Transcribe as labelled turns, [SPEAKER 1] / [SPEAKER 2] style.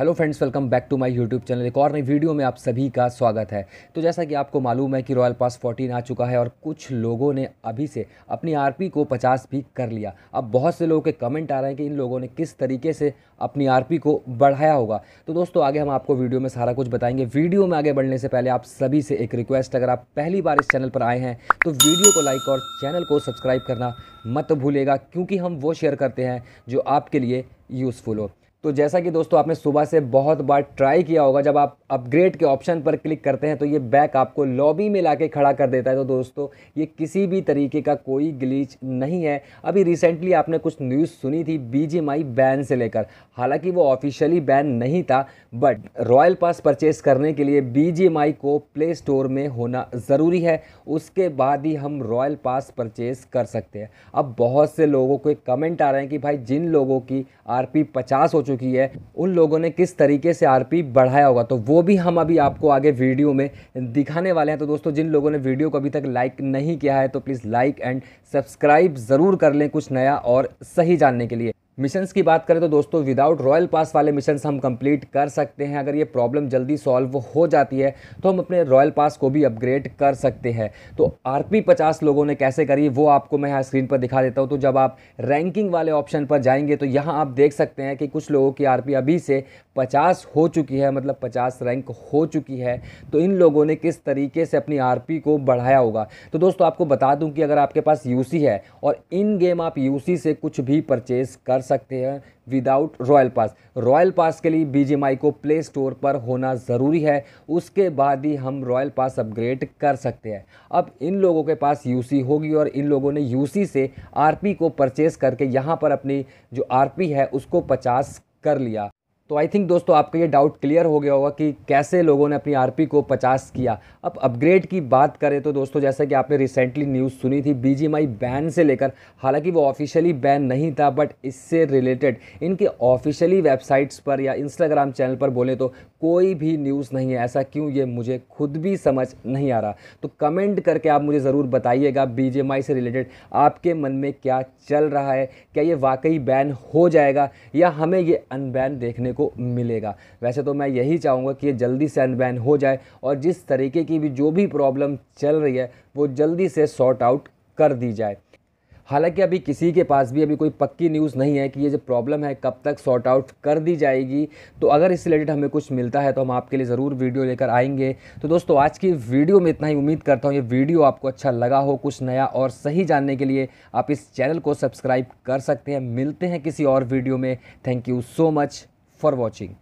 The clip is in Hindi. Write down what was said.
[SPEAKER 1] Hello friends welcome back to my YouTube channel एक और नई वीडियो में आप सभी का स्वागत है तो जैसा कि आपको मालूम है कि रॉयल पास 14 आ चुका है और कुछ लोगों ने अभी से अपनी आरपी को 50 भी कर लिया अब बहुत से लोगों के कमेंट आ रहे हैं कि इन लोगों ने किस तरीके से अपनी आर को बढ़ाया होगा तो दोस्तों आगे हम आपको वीडियो में सारा कुछ बताएंगे वीडियो में आगे बढ़ने से पहले आप सभी से एक रिक्वेस्ट अगर आप पहली बार इस चैनल पर आए हैं तो वीडियो को लाइक और चैनल को सब्सक्राइब करना मत भूलेगा क्योंकि हम वो शेयर करते हैं जो आपके लिए यूज़फुल हो तो जैसा कि दोस्तों आपने सुबह से बहुत बार ट्राई किया होगा जब आप अपग्रेड के ऑप्शन पर क्लिक करते हैं तो ये बैक आपको लॉबी में ला खड़ा कर देता है तो दोस्तों ये किसी भी तरीके का कोई ग्लीच नहीं है अभी रिसेंटली आपने कुछ न्यूज़ सुनी थी बी बैन से लेकर हालांकि वो ऑफिशियली बैन नहीं था बट रॉयल पास परचेस करने के लिए बी को प्ले स्टोर में होना ज़रूरी है उसके बाद ही हम रॉयल पास परचेस कर सकते हैं अब बहुत से लोगों के कमेंट आ रहे हैं कि भाई जिन लोगों की आर पी हो चुकी है उन लोगों ने किस तरीके से आर बढ़ाया होगा तो वो भी हम अभी आपको आगे वीडियो में दिखाने वाले हैं तो दोस्तों जिन लोगों ने वीडियो को अभी तक लाइक नहीं किया है तो प्लीज़ लाइक एंड सब्सक्राइब ज़रूर कर लें कुछ नया और सही जानने के लिए मिशन की बात करें तो दोस्तों विदाउट रॉयल पास वाले मिशन हम कंप्लीट कर सकते हैं अगर ये प्रॉब्लम जल्दी सॉल्व हो जाती है तो हम अपने रॉयल पास को भी अपग्रेड कर सकते हैं तो आर पी पचास लोगों ने कैसे करी वो आपको मैं यहाँ स्क्रीन पर दिखा देता हूँ तो जब आप रैंकिंग वाले ऑप्शन पर जाएंगे तो यहाँ आप देख सकते हैं कि कुछ लोगों की आर पी अभी से पचास हो चुकी है मतलब पचास रैंक हो चुकी है तो इन लोगों ने किस तरीके से अपनी आर पी को बढ़ाया होगा तो दोस्तों आपको बता दूँ कि अगर आपके पास यू सी है और इन गेम आप यू सी से कुछ भी परचेज़ कर सकते हैं without royal pass royal pass के लिए बी को प्ले स्टोर पर होना ज़रूरी है उसके बाद ही हम रॉयल पास अपग्रेड कर सकते हैं अब इन लोगों के पास यूसी होगी और इन लोगों ने यूसी से आरपी को परचेस करके यहाँ पर अपनी जो आरपी है उसको पचास कर लिया तो आई थिंक दोस्तों आपका ये डाउट क्लियर हो गया होगा कि कैसे लोगों ने अपनी आरपी को 50 किया अब अपग्रेड की बात करें तो दोस्तों जैसा कि आपने रिसेंटली न्यूज़ सुनी थी बीजीएमआई बैन से लेकर हालांकि वो ऑफिशियली बैन नहीं था बट इससे रिलेटेड इनके ऑफिशियली वेबसाइट्स पर या इंस्टाग्राम चैनल पर बोलें तो कोई भी न्यूज़ नहीं है ऐसा क्यों ये मुझे खुद भी समझ नहीं आ रहा तो कमेंट करके आप मुझे ज़रूर बताइएगा बी से रिलेटेड आपके मन में क्या चल रहा है क्या ये वाकई बैन हो जाएगा या हमें ये अनबैन देखने को को मिलेगा वैसे तो मैं यही चाहूँगा कि ये जल्दी से अनबैन हो जाए और जिस तरीके की भी जो भी प्रॉब्लम चल रही है वो जल्दी से सॉर्ट आउट कर दी जाए हालांकि अभी किसी के पास भी अभी कोई पक्की न्यूज़ नहीं है कि ये जो प्रॉब्लम है कब तक सॉर्ट आउट कर दी जाएगी तो अगर इस रिलेटेड हमें कुछ मिलता है तो हम आपके लिए ज़रूर वीडियो लेकर आएंगे तो दोस्तों आज की वीडियो में इतना ही उम्मीद करता हूँ ये वीडियो आपको अच्छा लगा हो कुछ नया और सही जानने के लिए आप इस चैनल को सब्सक्राइब कर सकते हैं मिलते हैं किसी और वीडियो में thank you so much for watching.